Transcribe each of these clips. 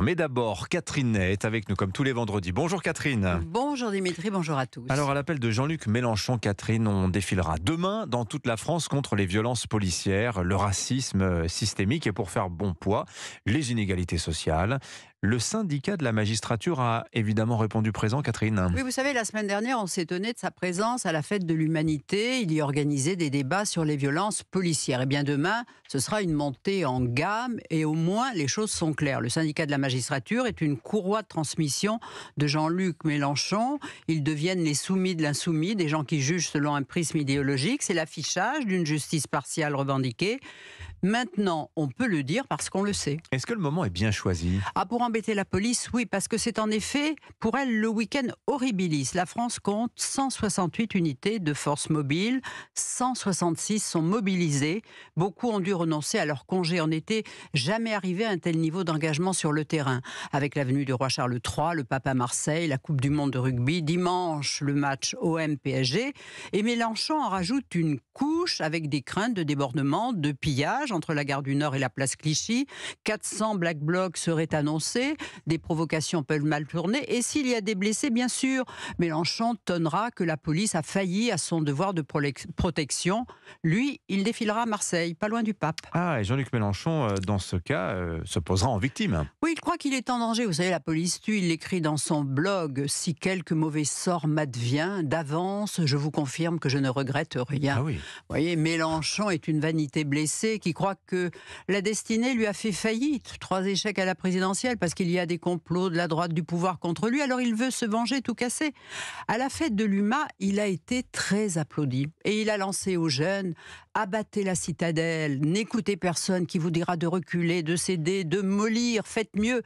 Mais d'abord, Catherine est avec nous comme tous les vendredis. Bonjour Catherine. Bonjour Dimitri, bonjour à tous. Alors à l'appel de Jean-Luc Mélenchon, Catherine, on défilera demain dans toute la France contre les violences policières, le racisme euh, systémique et pour faire bon poids, les inégalités sociales. Le syndicat de la magistrature a évidemment répondu présent, Catherine. Oui, vous savez, la semaine dernière, on s'est de sa présence à la fête de l'humanité. Il y organisait des débats sur les violences policières. Et bien demain, ce sera une montée en gamme et au moins les choses sont claires. Le syndicat de la magistrature est une courroie de transmission de Jean-Luc Mélenchon. Ils deviennent les soumis de l'insoumis, des gens qui jugent selon un prisme idéologique. C'est l'affichage d'une justice partiale revendiquée. Maintenant, on peut le dire parce qu'on le sait. Est-ce que le moment est bien choisi Ah, pour embêter la police, oui, parce que c'est en effet, pour elle, le week-end horribilis. La France compte 168 unités de forces mobiles, 166 sont mobilisées. Beaucoup ont dû renoncer à leur congé en été, jamais arrivé à un tel niveau d'engagement sur le terrain. Avec l'avenue du roi Charles III, le pape à Marseille, la Coupe du Monde de rugby, dimanche, le match OM-PSG. Et Mélenchon en rajoute une couche avec des craintes de débordement, de pillage entre la gare du Nord et la place Clichy. 400 Black Blocs seraient annoncés. Des provocations peuvent mal tourner. Et s'il y a des blessés, bien sûr, Mélenchon tonnera que la police a failli à son devoir de protection. Lui, il défilera à Marseille, pas loin du pape. Ah, et Jean-Luc Mélenchon, euh, dans ce cas, euh, se posera en victime. Oui, il croit qu'il est en danger. Vous savez, la police tue. Il l'écrit dans son blog. Si quelque mauvais sort m'advient, d'avance, je vous confirme que je ne regrette rien. Ah oui. Vous voyez, Mélenchon est une vanité blessée qui crois que la destinée lui a fait faillite. Trois échecs à la présidentielle parce qu'il y a des complots de la droite du pouvoir contre lui. Alors il veut se venger, tout casser. À la fête de l'UMA, il a été très applaudi. Et il a lancé aux jeunes abattez la citadelle, n'écoutez personne qui vous dira de reculer, de céder, de mollir, faites mieux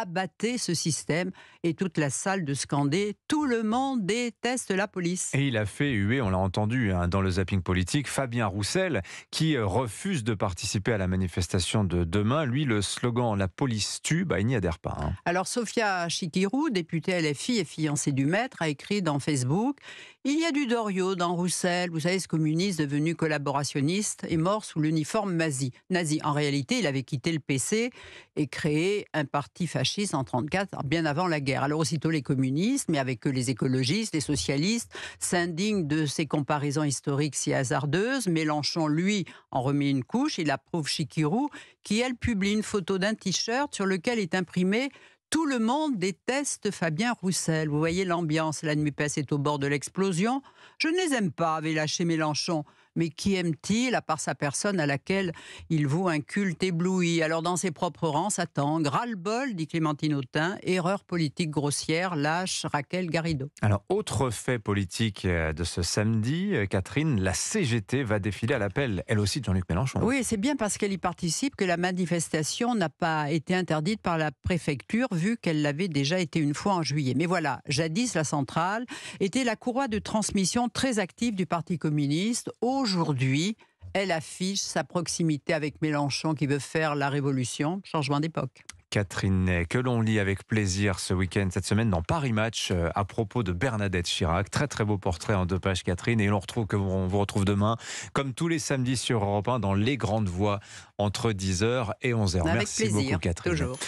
abattez ce système. Et toute la salle de Scandé, tout le monde déteste la police. Et il a fait huer, on l'a entendu hein, dans le zapping politique, Fabien Roussel, qui euh, refuse de participer à la manifestation de demain. Lui, le slogan La police tue, bah, il n'y adhère pas. Hein. Alors, Sophia Chikirou, députée LFI et fiancée du maître, a écrit dans Facebook Il y a du Doriot dans Roussel, vous savez, ce communiste devenu collaborationniste est mort sous l'uniforme nazi. nazi. En réalité, il avait quitté le PC et créé un parti fasciste en 1934, bien avant la guerre. Alors aussitôt les communistes, mais avec eux les écologistes, les socialistes, s'indignent de ces comparaisons historiques si hasardeuses. Mélenchon, lui, en remet une couche. Il approuve Chikirou, qui elle publie une photo d'un t-shirt sur lequel est imprimé tout le monde déteste Fabien Roussel. Vous voyez l'ambiance, la passe, est au bord de l'explosion. Je ne les aime pas, avait lâché Mélenchon mais qui aime-t-il à part sa personne à laquelle il vaut un culte ébloui Alors dans ses propres rangs, ça tangue. bol dit Clémentine Autain, erreur politique grossière, lâche Raquel Garrido. Alors autre fait politique euh, de ce samedi, euh, Catherine, la CGT va défiler à l'appel, elle aussi, Jean-Luc Mélenchon. Oui, c'est bien parce qu'elle y participe que la manifestation n'a pas été interdite par la préfecture, vu qu'elle l'avait déjà été une fois en juillet. Mais voilà, jadis la centrale était la courroie de transmission très active du Parti communiste. au aujourd'hui, elle affiche sa proximité avec Mélenchon qui veut faire la révolution, changement d'époque. Catherine Ney, que l'on lit avec plaisir ce week-end, cette semaine, dans Paris Match, euh, à propos de Bernadette Chirac. Très, très beau portrait en deux pages, Catherine. Et on, retrouve, vous retrouve demain, comme tous les samedis sur Europe 1, dans Les Grandes Voix, entre 10h et 11h. Avec Merci beaucoup, Catherine. Toujours.